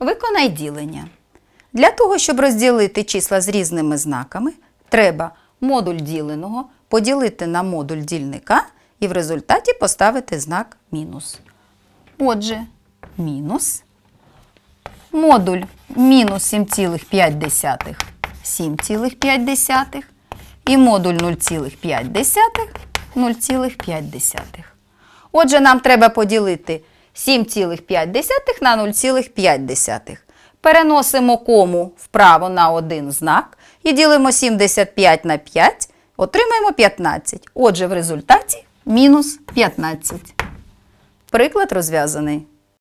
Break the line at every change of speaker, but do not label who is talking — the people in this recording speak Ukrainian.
Виконай ділення. Для того, щоб розділити числа з різними знаками, треба модуль діленого поділити на модуль дільника і в результаті поставити знак мінус. Отже, мінус. Модуль мінус 7,5 7,5 і модуль 0,5 0,5. Отже, нам треба поділити 7,5 на 0,5. Переносимо кому вправо на один знак і ділимо 75 на 5, отримаємо 15. Отже, в результаті мінус 15. Приклад розв'язаний.